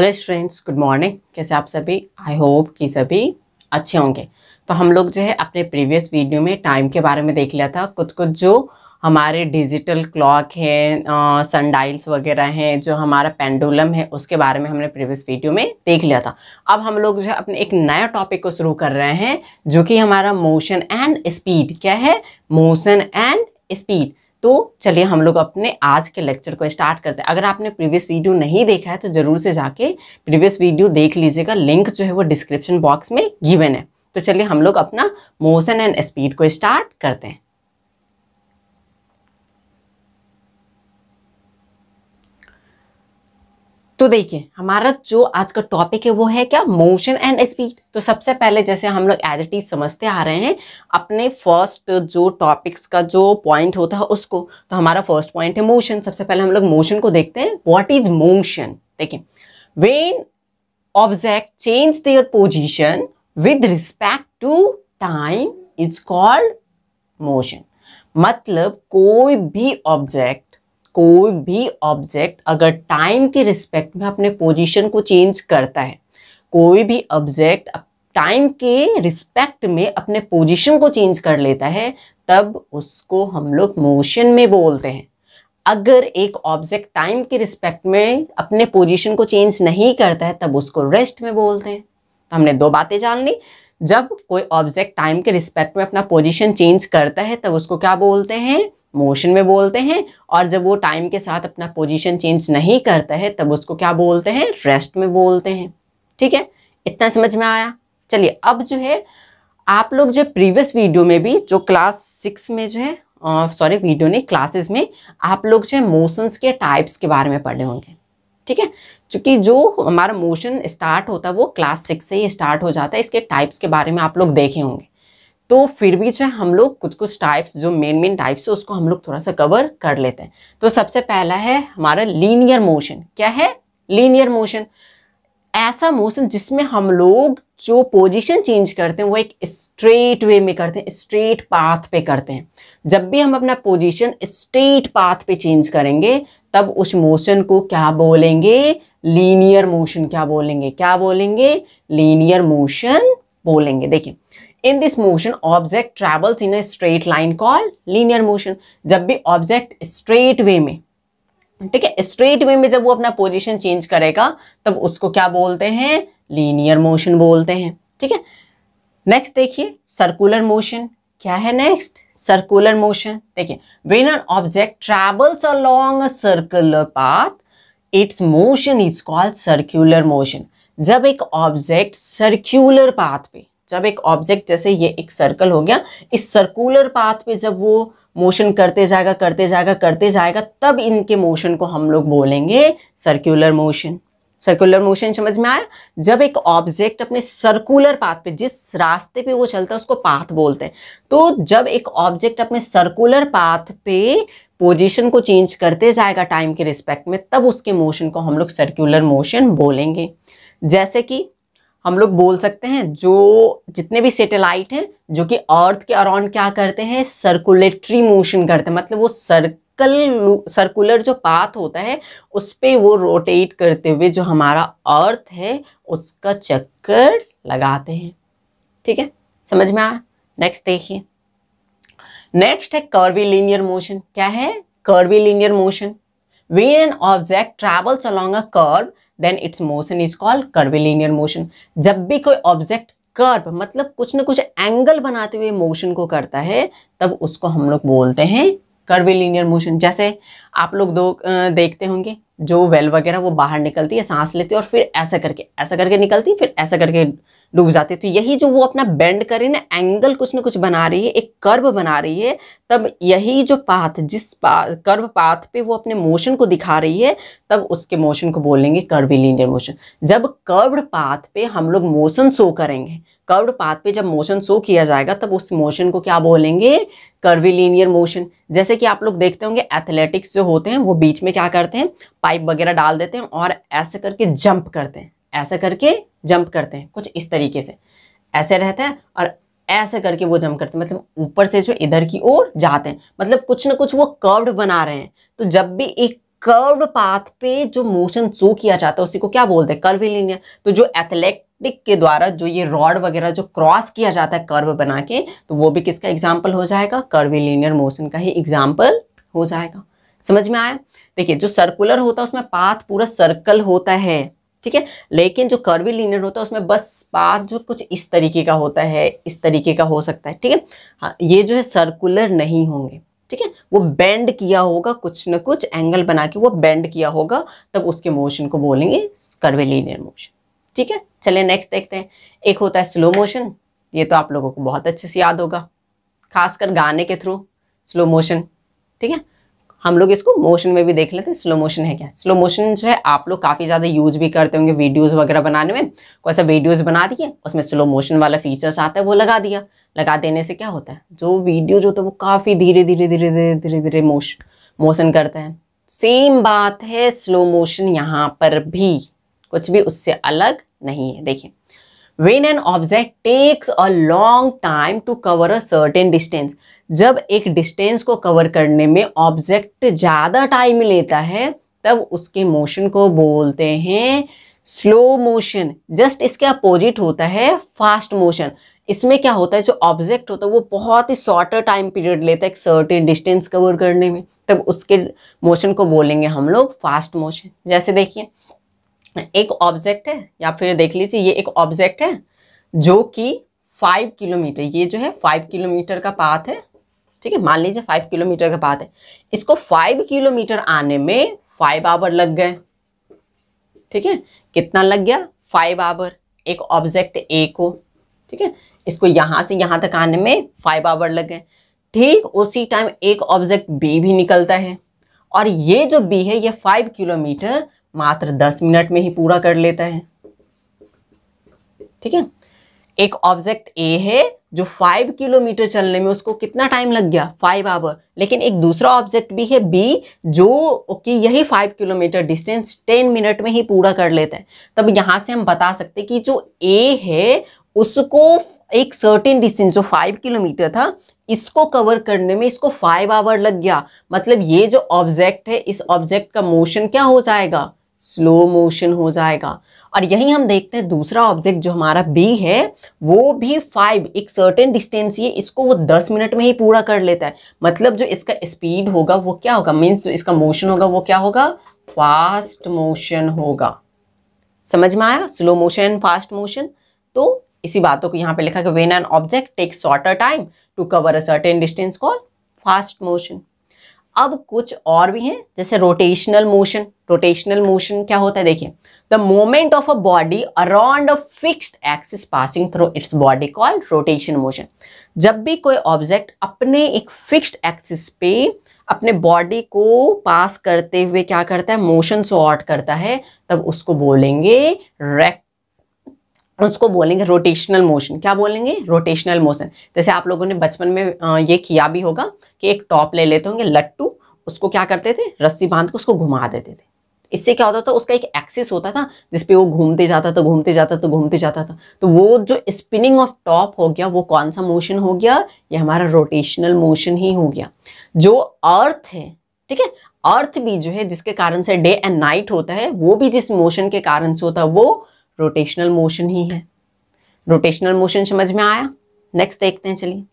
Hello students good morning कैसे आप सभी आई होप कि सभी अच्छे होंगे तो हम लोग जो है अपने प्रीवियस वीडियो में टाइम के बारे में देख लिया था कुछ कुछ जो हमारे डिजिटल क्लॉक हैं सनडाइल्स वगैरह हैं जो हमारा पेंडुलम है उसके बारे में हमने प्रीवियस वीडियो में देख लिया था अब हम लोग जो है अपने एक नया टॉपिक को शुरू कर रहे हैं जो कि हमारा मोशन एंड स्पीड क्या है मोशन एंड स्पीड तो चलिए हम लोग अपने आज के लेक्चर को स्टार्ट करते हैं अगर आपने प्रीवियस वीडियो नहीं देखा है तो ज़रूर से जाके प्रीवियस वीडियो देख लीजिएगा लिंक जो है वो डिस्क्रिप्शन बॉक्स में गिवन है तो चलिए हम लोग अपना मोशन एंड स्पीड को स्टार्ट करते हैं तो देखिए हमारा जो आज का टॉपिक है वो है क्या मोशन एंड स्पीड तो सबसे पहले जैसे हम लोग एज इट इज समझते आ रहे हैं अपने फर्स्ट जो टॉपिक्स का जो पॉइंट होता है उसको तो हमारा फर्स्ट पॉइंट है मोशन सबसे पहले हम लोग मोशन को देखते हैं व्हाट इज मोशन देखिए when object change their position with respect to time is called motion मतलब कोई भी ऑब्जेक्ट कोई भी ऑब्जेक्ट अगर टाइम के रिस्पेक्ट में अपने पोजीशन को चेंज करता है कोई भी ऑब्जेक्ट टाइम के रिस्पेक्ट में अपने पोजीशन को चेंज कर लेता है तब उसको हम लोग मोशन में बोलते हैं अगर एक ऑब्जेक्ट टाइम के रिस्पेक्ट में अपने पोजीशन को चेंज नहीं करता है तब उसको रेस्ट में बोलते हैं तो हमने दो बातें जान ली जब कोई ऑब्जेक्ट टाइम के रिस्पेक्ट में अपना पोजीशन चेंज करता है तब उसको क्या बोलते हैं मोशन में बोलते हैं और जब वो टाइम के साथ अपना पोजीशन चेंज नहीं करता है तब उसको क्या बोलते हैं रेस्ट में बोलते हैं ठीक है इतना समझ में आया चलिए अब जो है आप लोग जो प्रीवियस वीडियो में भी जो क्लास सिक्स में जो है सॉरी वीडियो ने क्लासेस में आप लोग जो है मोशंस के टाइप्स के बारे में पढ़े होंगे ठीक है क्योंकि जो हमारा मोशन स्टार्ट होता है वो क्लास सिक्स से ही स्टार्ट हो जाता है इसके टाइप्स के बारे में आप लोग देखे होंगे तो फिर भी जो है हम लोग कुछ कुछ टाइप्स जो मेन मेन टाइप्स है उसको हम लोग थोड़ा सा कवर कर लेते हैं तो सबसे पहला है हमारा लीनियर मोशन क्या है लीनियर मोशन ऐसा मोशन जिसमें हम लोग जो पोजीशन चेंज करते हैं वो एक स्ट्रेट वे में करते हैं स्ट्रेट पाथ पे करते हैं जब भी हम अपना पोजीशन स्ट्रेट पाथ पे चेंज करेंगे तब उस मोशन को क्या बोलेंगे लीनियर मोशन क्या बोलेंगे क्या बोलेंगे लीनियर मोशन बोलेंगे देखिए in this motion object travels in a straight line call linear motion जब भी ऑब्जेक्ट स्ट्रेट वे में ठीक है स्ट्रेट वे में जब वो अपना पोजिशन चेंज करेगा तब उसको क्या बोलते हैं लीनियर मोशन बोलते हैं ठीक है नेक्स्ट देखिए सर्कुलर मोशन क्या है नेक्स्ट सर्कुलर मोशन देखिए when an object travels along circular path its motion is called circular motion जब एक ऑब्जेक्ट सर्कुलर पाथ पे जब एक ऑब्जेक्ट जैसे ये एक सर्कल हो गया इस सर्कुलर पाथ पे जब वो मोशन करते जाएगा करते जाएगा करते जाएगा तब इनके मोशन को हम लोग बोलेंगे सर्कुलर मोशन सर्कुलर मोशन समझ में आया जब एक ऑब्जेक्ट अपने सर्कुलर पाथ पे जिस रास्ते पे वो चलता है उसको पाथ बोलते हैं तो जब एक ऑब्जेक्ट अपने सर्कुलर पाथ पे पोजीशन को चेंज करते जाएगा टाइम के रिस्पेक्ट में तब उसके मोशन को हम लोग सर्कुलर मोशन बोलेंगे जैसे कि हम लोग बोल सकते हैं जो जितने भी सेटेलाइट हैं जो कि अर्थ के अराउंड क्या करते हैं सर्कुलेटरी मोशन करते हैं मतलब वो सर्कल सर्कुलर जो पाथ होता है उस पर वो रोटेट करते हुए जो हमारा अर्थ है उसका चक्कर लगाते हैं ठीक है समझ में आया नेक्स्ट देखिए नेक्स्ट है कर्वी लीनियर मोशन क्या है curvilinear motion When an object travels along a curve, then its motion is called curvilinear motion. जब भी कोई ऑब्जेक्ट कर्व मतलब कुछ ना कुछ एंगल बनाते हुए मोशन को करता है तब उसको हम लोग बोलते हैं कर्विलीनियर मोशन जैसे आप लोग दो देखते होंगे जो वेल वगैरह वो बाहर निकलती है सांस लेती है और फिर ऐसा करके ऐसा करके निकलती है फिर ऐसा करके डूब जाती है तो यही जो वो अपना बेंड कर रही है ना एंगल कुछ ना कुछ बना रही है एक कर्व बना रही है तब यही जो पाथ जिस पा, कर्व पाथ पे वो अपने मोशन को दिखा रही है तब उसके मोशन को बोलेंगे कर्वी लीनियर मोशन जब कर्व पाथ पे हम लोग मोशन शो करेंगे कर्व्ड पाथ पे जब मोशन शो किया जाएगा तब उस मोशन को क्या बोलेंगे कर्विलीनियर मोशन जैसे कि आप लोग देखते होंगे एथलेटिक्स जो होते हैं वो बीच में क्या करते हैं पाइप वगैरह डाल देते हैं और ऐसे करके जंप करते हैं ऐसे करके जंप करते हैं कुछ इस तरीके से ऐसे रहता है और ऐसे करके वो जंप करते हैं मतलब ऊपर से जो इधर की ओर जाते हैं मतलब कुछ ना कुछ वो कर्व्ड बना रहे हैं तो जब भी एक कर्व्ड पाथ पे जो मोशन शो किया जाता है उसी को क्या बोलते हैं कर्विलीनियर तो जो एथलेट टिक के द्वारा जो ये रॉड वगैरह जो क्रॉस किया जाता है कर्व बना के तो वो भी किसका एग्जाम्पल हो जाएगा कर्विलीनियर मोशन का ही एग्जाम्पल हो जाएगा समझ में आया देखिए जो सर्कुलर होता है उसमें पाथ पूरा सर्कल होता है ठीक है लेकिन जो कर्वी लीनियर होता है उसमें बस पाथ जो कुछ इस तरीके का होता है इस तरीके का हो सकता है ठीक है हाँ ये जो है सर्कुलर नहीं होंगे ठीक है वो बेंड किया होगा कुछ ना कुछ एंगल बना के वो बेंड किया होगा तब उसके मोशन को बोलेंगे कर्वे लीनियर मोशन ठीक है चले नेक्स्ट देखते हैं एक होता है स्लो मोशन ये तो आप लोगों को बहुत अच्छे से याद होगा खासकर गाने के थ्रू स्लो मोशन ठीक है हम लोग इसको मोशन में भी देख लेते हैं स्लो मोशन है क्या स्लो मोशन जो है आप लोग काफ़ी ज़्यादा यूज भी करते होंगे वीडियोस वगैरह बनाने में कोई सा वीडियोस बना दिए उसमें स्लो मोशन वाला फीचर्स आता है वो लगा दिया लगा देने से क्या होता है जो वीडियो जो होता है वो काफ़ी धीरे धीरे धीरे धीरे धीरे धीरे मोश मोशन करता है सेम बात है स्लो मोशन यहाँ पर भी कुछ भी उससे अलग नहीं है देखिए when an object takes a long time to cover a certain distance जब एक डिस्टेंस को कवर करने में ऑब्जेक्ट ज़्यादा टाइम लेता है तब उसके मोशन को बोलते हैं स्लो मोशन जस्ट इसके अपोजिट होता है फास्ट मोशन इसमें क्या होता है जो ऑब्जेक्ट होता है वो बहुत ही शॉर्टर टाइम पीरियड लेता है एक सर्टेन डिस्टेंस कवर करने में तब उसके मोशन को बोलेंगे हम लोग फास्ट मोशन जैसे देखिए एक ऑब्जेक्ट है या फिर देख लीजिए ये एक ऑब्जेक्ट है जो कि फाइव किलोमीटर ये जो है फाइव किलोमीटर का पाथ है ठीक है मान लीजिए फाइव किलोमीटर का पाथ है इसको फाइव किलोमीटर आने में फाइव आवर लग गए ठीक है कितना लग गया फाइव आवर एक ऑब्जेक्ट ए को ठीक है इसको यहां से यहाँ तक आने में फाइव आवर लग गए ठीक उसी टाइम एक ऑब्जेक्ट बी भी निकलता है और ये जो बी है ये फाइव किलोमीटर मात्र दस मिनट में ही पूरा कर लेता है ठीक है एक ऑब्जेक्ट ए है जो फाइव किलोमीटर चलने में उसको कितना टाइम लग गया फाइव आवर लेकिन एक दूसरा ऑब्जेक्ट भी है बी जो कि यही five kilometre distance ten minute में ही पूरा कर लेता है तब यहां से हम बता सकते कि जो ए है उसको एक सर्टेन डिस्टेंस जो फाइव किलोमीटर था इसको कवर करने में इसको फाइव आवर लग गया मतलब ये जो ऑब्जेक्ट है इस ऑब्जेक्ट का मोशन क्या हो जाएगा स्लो मोशन हो जाएगा और यही हम देखते हैं दूसरा ऑब्जेक्ट जो हमारा बी है वो भी फाइव एक सर्टेन डिस्टेंस ये इसको वो दस मिनट में ही पूरा कर लेता है मतलब जो इसका स्पीड होगा वो क्या होगा मीन्स जो इसका मोशन होगा वो क्या होगा फास्ट मोशन होगा समझ में आया slow motion and fast motion तो इसी बातों को यहाँ पे लिखा कि when an object take shorter time to cover a certain distance call fast motion अब कुछ और भी हैं जैसे रोटेशनल मोशन रोटेशनल मोशन क्या होता है देखिए the moment of a body around a fixed axis passing through its body call rotation motion जब भी कोई ऑब्जेक्ट अपने एक फिक्स्ड एक्सिस पे अपने बॉडी को पास करते हुए क्या करता है मोशन शो आउट करता है तब उसको बोलेंगे रेक्ट उसको बोलेंगे रोटेशनल मोशन क्या बोलेंगे रोटेशनल मोशन जैसे आप लोगों ने बचपन में ये किया भी होगा कि एक टॉप ले लेते होंगे लट्टू उसको क्या करते थे रस्सी बांध के उसको घुमा देते थे इससे क्या होता था उसका एक एक्सिस होता था जिसपे वो घूमते जाता था घूमते जाता था घूमते जाता था तो वो जो स्पिनिंग ऑफ टॉप हो गया वो कौन सा मोशन हो गया ये हमारा रोटेशनल मोशन ही हो गया जो अर्थ है ठीक है अर्थ भी जो है जिसके कारण से डे एंड नाइट होता है वो भी जिस मोशन के कारण से होता है वो रोटेशनल मोशन ही है रोटेशनल मोशन समझ में आया नेक्स्ट देखते हैं चलिए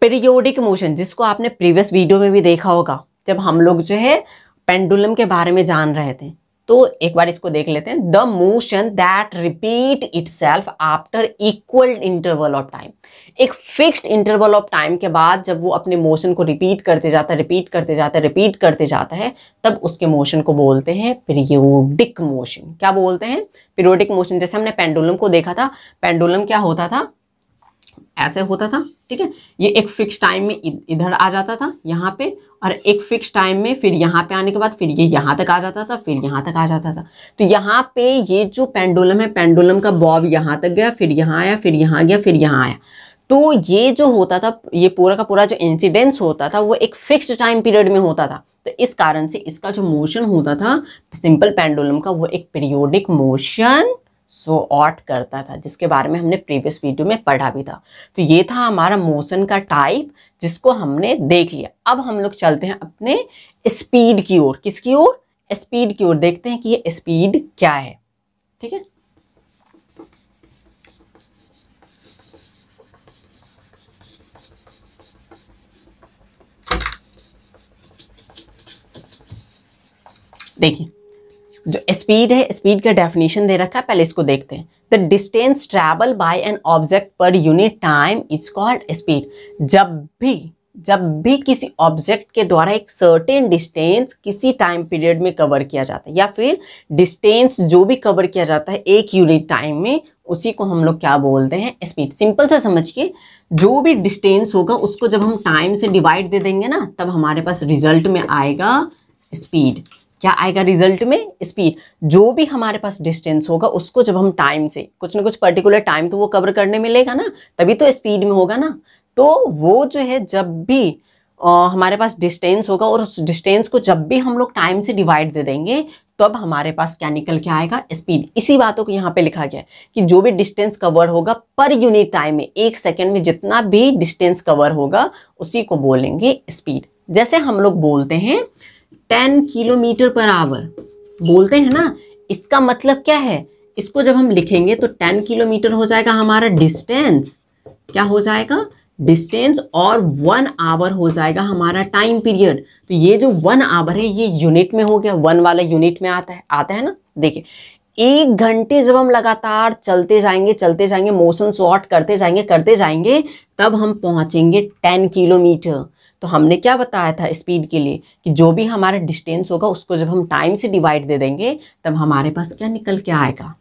पीरियोडिक मोशन जिसको आपने प्रीवियस वीडियो में भी देखा होगा जब हम लोग जो है पेंडुलम के बारे में जान रहे थे तो एक बार इसको देख लेते हैं the motion that repeat itself after equal interval of time एक फिक्स्ड इंटरवल ऑफ टाइम के बाद जब वो अपने मोशन को रिपीट करते जाता है रिपीट करते जाता है रिपीट करते जाता है तब उसके मोशन को बोलते हैं पीरियोडिक मोशन क्या बोलते हैं पीरियोडिक मोशन जैसे हमने पेंडुलम को देखा था पेंडुलम क्या होता था ऐसे होता था ठीक है ये एक फिक्स टाइम में इधर आ जाता था यहाँ पे और एक फिक्स टाइम में फिर यहाँ पे आने के बाद फिर ये यहाँ तक आ जाता था फिर यहाँ तक आ जाता था तो यहाँ पे ये जो पेंडुलम है पेंडुलम का बॉब यहाँ तक गया फिर यहाँ आया फिर यहाँ गया फिर यहाँ आया तो ये जो होता था ये पूरा का पूरा जो इंसिडेंस होता था वो एक फिक्स्ड टाइम पीरियड में होता था तो इस कारण से इसका जो मोशन होता था सिंपल पेंडुलम का वो एक पीरियोडिक मोशन सो ऑट करता था जिसके बारे में हमने प्रीवियस वीडियो में पढ़ा भी था तो ये था हमारा मोशन का टाइप जिसको हमने देख लिया अब हम लोग चलते हैं अपने स्पीड की ओर किसकी ओर स्पीड की ओर देखते हैं कि ये स्पीड क्या है ठीक है देखिए स्पीड है स्पीड का डेफिनेशन दे रखा है पहले इसको देखते हैं the distance travel by an object per unit time its called speed जब भी जब भी किसी ऑब्जेक्ट के द्वारा एक सर्टेन डिस्टेंस किसी टाइम पीरियड में कवर किया जाता है या फिर डिस्टेंस जो भी कवर किया जाता है एक यूनिट टाइम में उसी को हम लोग क्या बोलते हैं स्पीड सिंपल सा समझिए जो भी डिस्टेंस होगा उसको जब हम टाइम से डिवाइड दे देंगे ना तब हमारे पास रिजल्ट में आएगा स्पीड क्या आएगा रिजल्ट में स्पीड जो भी हमारे पास डिस्टेंस होगा उसको जब हम टाइम से कुछ ना कुछ पर्टिकुलर टाइम तो वो कवर करने में लेगा ना तभी तो स्पीड में होगा ना तो वो जो है जब भी आ, हमारे पास डिस्टेंस होगा और उस डिस्टेंस को जब भी हम लोग टाइम से डिवाइड दे देंगे तब हमारे पास क्या निकल के आएगा स्पीड इसी बातों को यहाँ पे लिखा गया है कि जो भी डिस्टेंस कवर होगा पर यूनिट टाइम में एक सेकेंड में जितना भी डिस्टेंस कवर होगा उसी को बोलेंगे स्पीड जैसे हम लोग बोलते हैं टेन किलोमीटर पर आवर बोलते हैं ना इसका मतलब क्या है इसको जब हम लिखेंगे तो टेन किलोमीटर हो जाएगा हमारा डिस्टेंस क्या हो जाएगा डिस्टेंस और वन आवर हो जाएगा हमारा टाइम पीरियड तो ये जो वन आवर है ये यूनिट में हो गया वन वाला यूनिट में आता है आता है ना देखिए एक घंटे जब हम लगातार चलते जाएंगे चलते जाएंगे मोशन शॉर्ट करते जाएंगे करते जाएंगे तब हम पहुंचेंगे टेन किलोमीटर तो हमने क्या बताया था स्पीड के लिए कि जो भी हमारा डिस्टेंस होगा उसको जब हम टाइम से डिवाइड दे देंगे तब हमारे पास क्या निकल के आएगा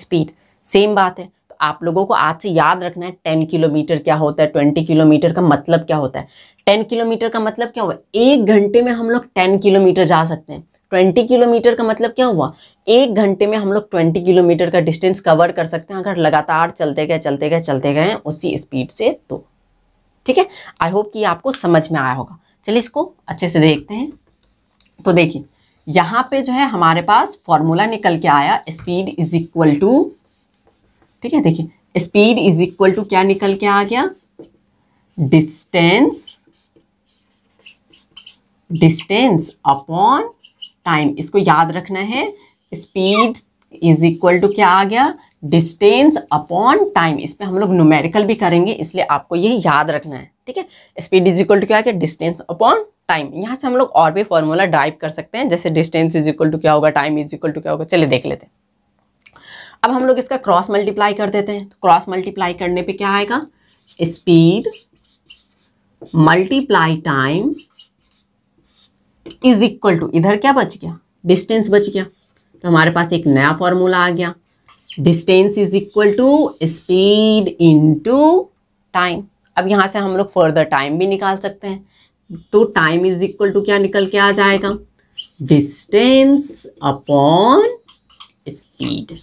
स्पीड सेम बात है तो आप लोगों को आज से याद रखना है टेन किलोमीटर क्या होता है ट्वेंटी किलोमीटर का मतलब क्या होता है टेन किलोमीटर का मतलब क्या हुआ एक घंटे में हम लोग टेन किलोमीटर जा सकते हैं ट्वेंटी किलोमीटर का मतलब क्या हुआ एक घंटे में हम लोग ट्वेंटी किलोमीटर का डिस्टेंस कवर कर सकते हैं अगर लगातार चलते गए चलते गए चलते गए उसी स्पीड से तो ठीक है आई होप कि आपको समझ में आया होगा चलिए इसको अच्छे से देखते हैं तो देखिए यहाँ पे जो है हमारे पास फॉर्मूला निकल के आया स्पीड इज इक्वल टू ठीक है देखिए स्पीड इज इक्वल टू क्या निकल के आ गया डिस्टेंस डिस्टेंस अपॉन टाइम इसको याद रखना है स्पीड इज इक्वल टू क्या आ गया डिस्टेंस अपॉन टाइम इस पर हम लोग न्यूमेरिकल भी करेंगे इसलिए आपको ये याद रखना है ठीक है स्पीड इज इक्वल टू क्या डिस्टेंस अपॉन टाइम यहाँ से हम लोग और भी फॉर्मूला ड्राइव कर सकते हैं जैसे डिस्टेंस इज इक्वल टू क्या होगा टाइम इज इक्वल टू क्या होगा चलिए देख लेते हैं अब हम लोग इसका क्रॉस मल्टीप्लाई कर देते हैं क्रॉस तो मल्टीप्लाई करने पे क्या आएगा speed multiply time is equal to इधर क्या बच गया डिस्टेंस बच गया तो हमारे पास एक नया फॉर्मूला आ गया distance is equal to speed into time अब यहाँ से हम लोग फर्दर टाइम भी निकाल सकते हैं तो टाइम इज इक्वल टू क्या निकल के आ जाएगा डिस्टेंस अपॉन स्पीड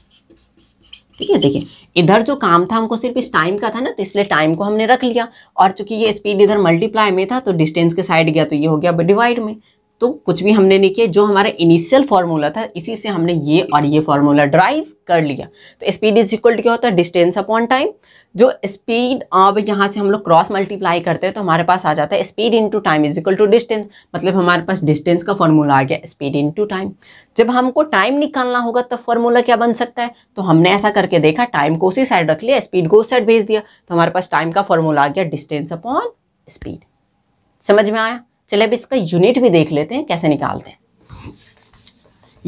ठीक है देखिए इधर जो काम था हमको सिर्फ इस टाइम का था ना तो इसलिए टाइम को हमने रख लिया और चूंकि ये स्पीड इधर मल्टीप्लाई में था तो डिस्टेंस के साइड गया तो ये हो गया डिवाइड में तो कुछ भी हमने नहीं किया जो हमारा इनिशियल फार्मूला था इसी से हमने ये और ये फार्मूला ड्राइव कर लिया तो स्पीड इज इक्वल क्या होता है डिस्टेंस अपॉन टाइम जो स्पीड अब यहाँ से हम लोग क्रॉस मल्टीप्लाई करते हैं तो हमारे पास आ जाता है speed to time is equal to distance मतलब हमारे पास डिस्टेंस का फॉर्मूला आ गया स्पीड टू टाइम जब हमको टाइम निकालना होगा तब फॉर्मूला क्या बन सकता है तो हमने ऐसा करके देखा टाइम को उसी साइड रख लिया स्पीड को उस साइड भेज दिया तो हमारे पास टाइम का फॉर्मूला आ गया डिस्टेंस अपॉन स्पीड समझ में आया चले अब इसका यूनिट भी देख लेते हैं कैसे निकालते हैं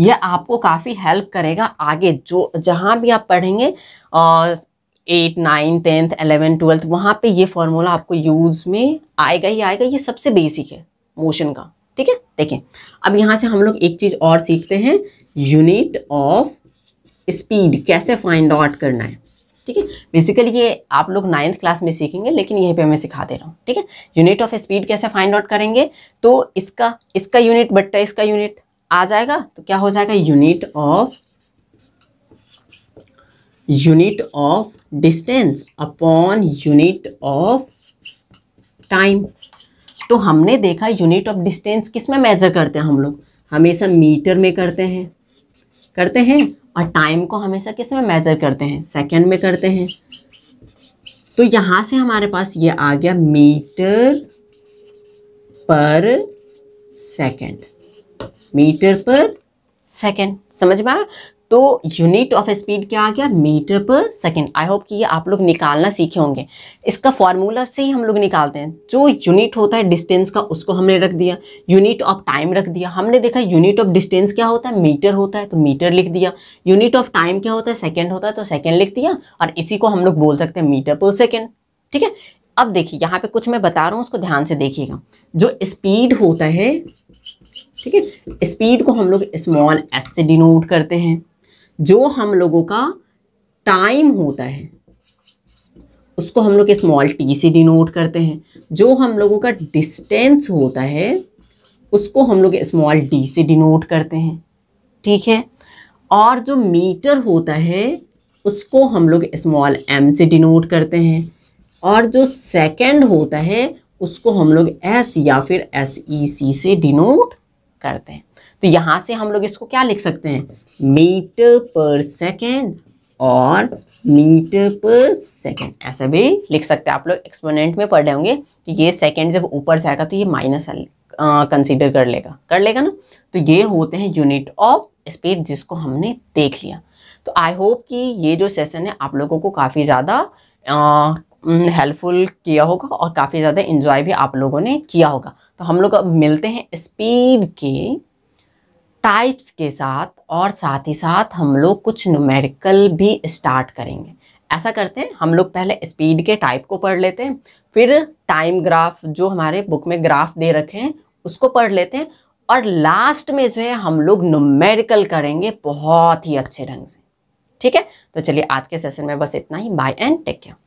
यह आपको काफ़ी हेल्प करेगा आगे जो जहाँ भी आप पढ़ेंगे और eight nine tenth eleven twelfth वहाँ पे ये फॉर्मूला आपको यूज़ में आएगा ही आएगा ये सबसे बेसिक है मोशन का ठीक है देखें अब यहाँ से हम लोग एक चीज़ और सीखते हैं यूनिट ऑफ स्पीड कैसे फाइंड आउट करना है ठीक है बेसिकली ये आप लोग नाइन्थ क्लास में सीखेंगे लेकिन यहीं पे मैं सिखा दे रहा हूँ ठीक है यूनिट ऑफ स्पीड कैसे फाइंड आउट करेंगे तो इसका इसका यूनिट बट्टा इसका यूनिट आ जाएगा तो क्या हो जाएगा unit of unit of distance upon unit of time तो हमने देखा यूनिट ऑफ डिस्टेंस किस में मेज़र करते हैं हम लोग हमेशा मीटर में करते हैं करते हैं और टाइम को हमेशा किस में मेजर करते हैं सेकेंड में करते हैं तो यहाँ से हमारे पास ये आ गया मीटर पर सेकेंड मीटर पर सेकेंड समझ में आया तो यूनिट ऑफ स्पीड क्या आ गया मीटर पर सेकेंड आई होप कि ये आप लोग निकालना सीखे होंगे इसका फॉर्मूला से ही हम लोग निकालते हैं जो यूनिट होता है डिस्टेंस का उसको हमने रख दिया यूनिट ऑफ टाइम रख दिया हमने देखा यूनिट ऑफ डिस्टेंस क्या होता है मीटर होता है तो मीटर लिख दिया यूनिट ऑफ टाइम क्या होता है सेकेंड होता है तो सेकेंड लिख दिया और इसी को हम लोग बोल सकते हैं मीटर पर सेकेंड ठीक है अब देखिए यहाँ पे कुछ मैं बता रहा हूँ उसको ध्यान से देखिएगा जो स्पीड होता है ठीक है स्पीड को हम लोग स्मॉल एस से डिनोट करते हैं जो हम लोगों का टाइम होता है उसको हम लोग स्मॉल टी से डिनोट करते हैं जो हम लोगों का डिस्टेंस होता है उसको हम लोग स्मॉल डी से डिनोट करते हैं ठीक है और जो मीटर होता है उसको हम लोग स्मॉल एम से डिनोट करते हैं और जो सेकंड होता है उसको हम लोग एस या फिर एस ई सी से डिनोट करते हैं तो यहाँ से हम लोग इसको क्या लिख सकते हैं मीटर पर सेकेंड और मीटर पर सेकेंड ऐसे भी लिख सकते हैं आप लोग एक्सपोनेंट में पढ़ रहे होंगे कि ये सेकेंड जब ऊपर से आएगा तो ये माइनस कंसीडर कर लेगा कर लेगा ना तो ये होते हैं यूनिट ऑफ स्पीड जिसको हमने देख लिया तो आई होप कि ये जो सेशन है आप लोगों को काफ़ी ज़्यादा हेल्पफुल किया होगा और काफ़ी ज़्यादा इन्जॉय भी आप लोगों ने किया होगा तो हम लोग अब मिलते हैं स्पीड के टाइप्स के साथ और साथ ही साथ हम लोग कुछ न्यूमेरिकल भी स्टार्ट करेंगे ऐसा करते हैं हम लोग पहले स्पीड के टाइप को पढ़ लेते हैं फिर टाइम ग्राफ जो हमारे बुक में ग्राफ दे रखे हैं उसको पढ़ लेते हैं और लास्ट में जो है हम लोग न्यूमेरिकल करेंगे बहुत ही अच्छे ढंग से ठीक है तो चलिए आज के सेशन में बस इतना ही बाय एंड टेक केयर